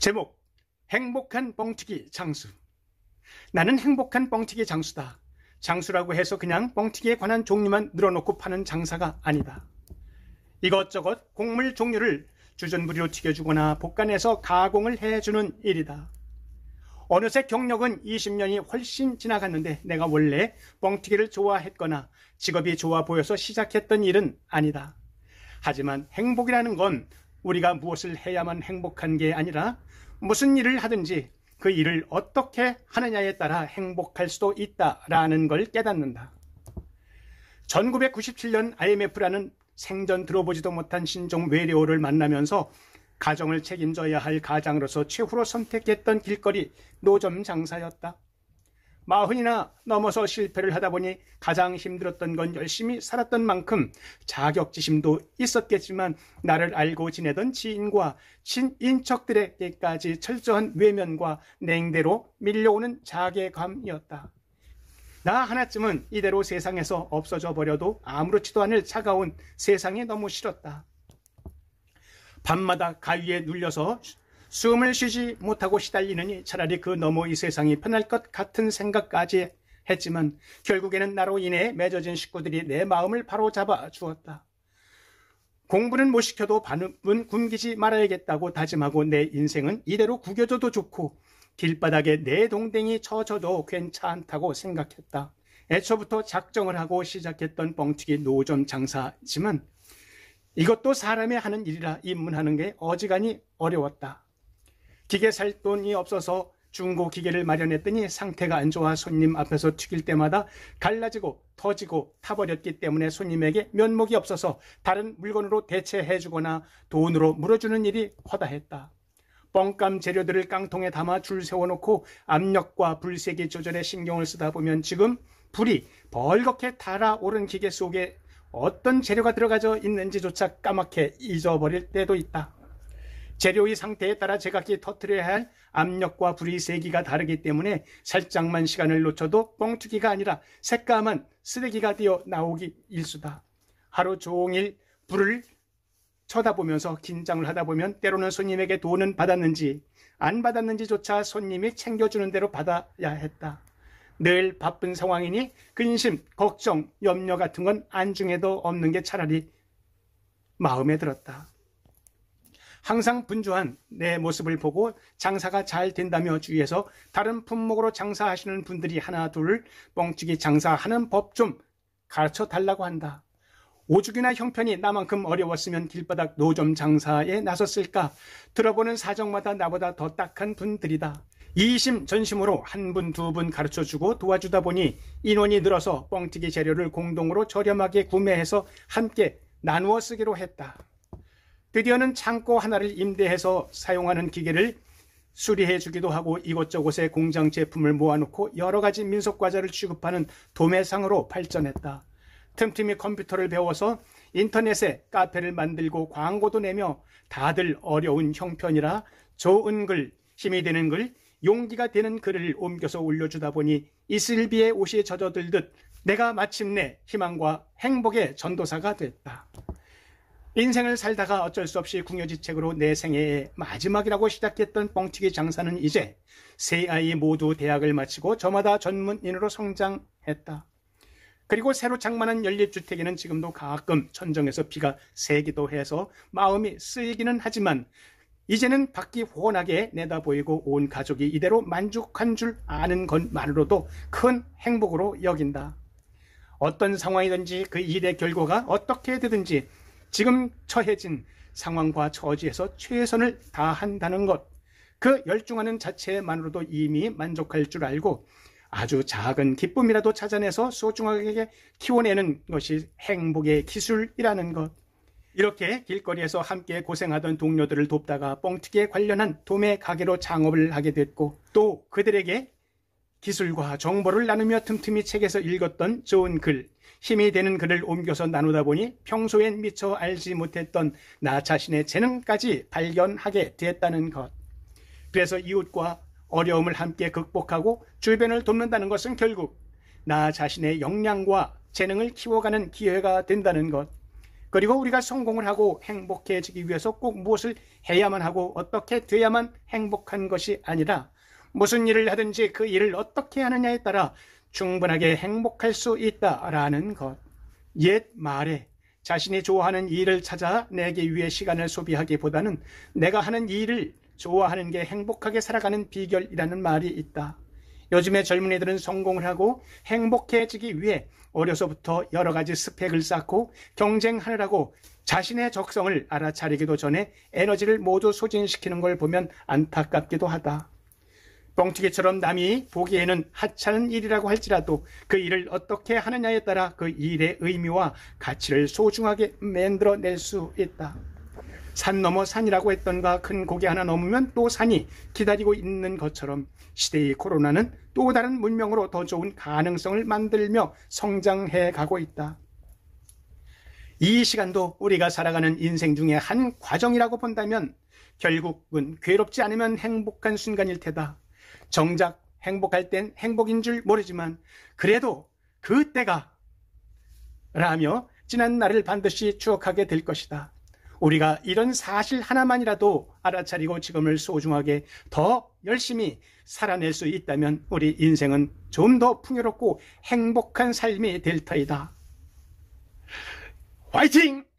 제목 행복한 뻥튀기 장수 나는 행복한 뻥튀기 장수다. 장수라고 해서 그냥 뻥튀기에 관한 종류만 늘어놓고 파는 장사가 아니다. 이것저것 곡물 종류를 주전부리로 튀겨주거나 볶아내서 가공을 해주는 일이다. 어느새 경력은 20년이 훨씬 지나갔는데 내가 원래 뻥튀기를 좋아했거나 직업이 좋아 보여서 시작했던 일은 아니다. 하지만 행복이라는 건 우리가 무엇을 해야만 행복한 게 아니라 무슨 일을 하든지 그 일을 어떻게 하느냐에 따라 행복할 수도 있다라는 걸 깨닫는다. 1997년 IMF라는 생전 들어보지도 못한 신종 외래어를 만나면서 가정을 책임져야 할 가장으로서 최후로 선택했던 길거리 노점 장사였다. 마흔이나 넘어서 실패를 하다 보니 가장 힘들었던 건 열심히 살았던 만큼 자격지심도 있었겠지만 나를 알고 지내던 지인과 친인척들에게까지 철저한 외면과 냉대로 밀려오는 자괴감이었다. 나 하나쯤은 이대로 세상에서 없어져 버려도 아무렇지도 않을 차가운 세상이 너무 싫었다. 밤마다 가위에 눌려서 숨을 쉬지 못하고 시달리느니 차라리 그 너머 이 세상이 편할 것 같은 생각까지 했지만 결국에는 나로 인해 맺어진 식구들이 내 마음을 바로잡아 주었다. 공부는 못 시켜도 반은 굶기지 말아야겠다고 다짐하고 내 인생은 이대로 구겨져도 좋고 길바닥에 내 동댕이 쳐져도 괜찮다고 생각했다. 애초부터 작정을 하고 시작했던 뻥튀기 노점 장사지만 이것도 사람이 하는 일이라 입문하는 게 어지간히 어려웠다. 기계 살 돈이 없어서 중고 기계를 마련했더니 상태가 안 좋아 손님 앞에서 튀길 때마다 갈라지고 터지고 타버렸기 때문에 손님에게 면목이 없어서 다른 물건으로 대체해주거나 돈으로 물어주는 일이 허다했다. 뻥감 재료들을 깡통에 담아 줄 세워놓고 압력과 불세기 조절에 신경을 쓰다 보면 지금 불이 벌겋게 달아오른 기계 속에 어떤 재료가 들어가져 있는지조차 까맣게 잊어버릴 때도 있다. 재료의 상태에 따라 제각기 터트려야 할 압력과 불의 세기가 다르기 때문에 살짝만 시간을 놓쳐도 뻥튀기가 아니라 새까만 쓰레기가 되어 나오기 일수다. 하루 종일 불을 쳐다보면서 긴장을 하다 보면 때로는 손님에게 돈은 받았는지 안 받았는지조차 손님이 챙겨주는 대로 받아야 했다. 늘 바쁜 상황이니 근심, 걱정, 염려 같은 건 안중에도 없는 게 차라리 마음에 들었다. 항상 분주한 내 모습을 보고 장사가 잘 된다며 주위에서 다른 품목으로 장사하시는 분들이 하나 둘 뻥튀기 장사하는 법 좀 가르쳐 달라고 한다. 오죽이나 형편이 나만큼 어려웠으면 길바닥 노점 장사에 나섰을까? 들어보는 사정마다 나보다 더 딱한 분들이다. 이심 전심으로 한 분 두 분 가르쳐주고 도와주다 보니 인원이 늘어서 뻥튀기 재료를 공동으로 저렴하게 구매해서 함께 나누어 쓰기로 했다. 드디어는 창고 하나를 임대해서 사용하는 기계를 수리해 주기도 하고 이곳저곳에 공장 제품을 모아놓고 여러 가지 민속 과자를 취급하는 도매상으로 발전했다. 틈틈이 컴퓨터를 배워서 인터넷에 카페를 만들고 광고도 내며 다들 어려운 형편이라 좋은 글, 힘이 되는 글, 용기가 되는 글을 옮겨서 올려주다 보니 이슬비의 옷이 젖어들듯 내가 마침내 희망과 행복의 전도사가 됐다. 인생을 살다가 어쩔 수 없이 궁여지책으로 내 생애의 마지막이라고 시작했던 뻥튀기 장사는 이제 세 아이 모두 대학을 마치고 저마다 전문인으로 성장했다. 그리고 새로 장만한 연립주택에는 지금도 가끔 천정에서 비가 새기도 해서 마음이 쓰이기는 하지만 이제는 밖이 훤하게 내다보이고 온 가족이 이대로 만족한 줄 아는 것만으로도 큰 행복으로 여긴다. 어떤 상황이든지 그 일의 결과가 어떻게 되든지 지금 처해진 상황과 처지에서 최선을 다한다는 것, 그 열중하는 자체만으로도 이미 만족할 줄 알고 아주 작은 기쁨이라도 찾아내서 소중하게 키워내는 것이 행복의 기술이라는 것. 이렇게 길거리에서 함께 고생하던 동료들을 돕다가 뻥튀기에 관련한 도매 가게로 창업을 하게 됐고 또 그들에게 기술과 정보를 나누며 틈틈이 책에서 읽었던 좋은 글, 힘이 되는 글을 옮겨서 나누다 보니 평소엔 미처 알지 못했던 나 자신의 재능까지 발견하게 됐다는 것. 그래서 이웃과 어려움을 함께 극복하고 주변을 돕는다는 것은 결국 나 자신의 역량과 재능을 키워가는 기회가 된다는 것. 그리고 우리가 성공을 하고 행복해지기 위해서 꼭 무엇을 해야만 하고 어떻게 돼야만 행복한 것이 아니라 무슨 일을 하든지 그 일을 어떻게 하느냐에 따라 충분하게 행복할 수 있다라는 것. 옛 말에 자신이 좋아하는 일을 찾아내기 위해 시간을 소비하기보다는 내가 하는 일을 좋아하는 게 행복하게 살아가는 비결이라는 말이 있다. 요즘의 젊은이들은 성공을 하고 행복해지기 위해 어려서부터 여러 가지 스펙을 쌓고 경쟁하느라고 자신의 적성을 알아차리기도 전에 에너지를 모두 소진시키는 걸 보면 안타깝기도 하다. 뻥튀기처럼 남이 보기에는 하찮은 일이라고 할지라도 그 일을 어떻게 하느냐에 따라 그 일의 의미와 가치를 소중하게 만들어 낼수 있다. 산 넘어 산이라고 했던가 큰 고개 하나 넘으면 또 산이 기다리고 있는 것처럼 시대의 코로나는 또 다른 문명으로 더 좋은 가능성을 만들며 성장해 가고 있다. 이 시간도 우리가 살아가는 인생 중에 한 과정이라고 본다면 결국은 괴롭지 않으면 행복한 순간일 테다. 정작 행복할 땐 행복인 줄 모르지만 그래도 그 때가 라며 지난 날을 반드시 추억하게 될 것이다. 우리가 이런 사실 하나만이라도 알아차리고 지금을 소중하게 더 열심히 살아낼 수 있다면 우리 인생은 좀 더 풍요롭고 행복한 삶이 될 터이다. 화이팅!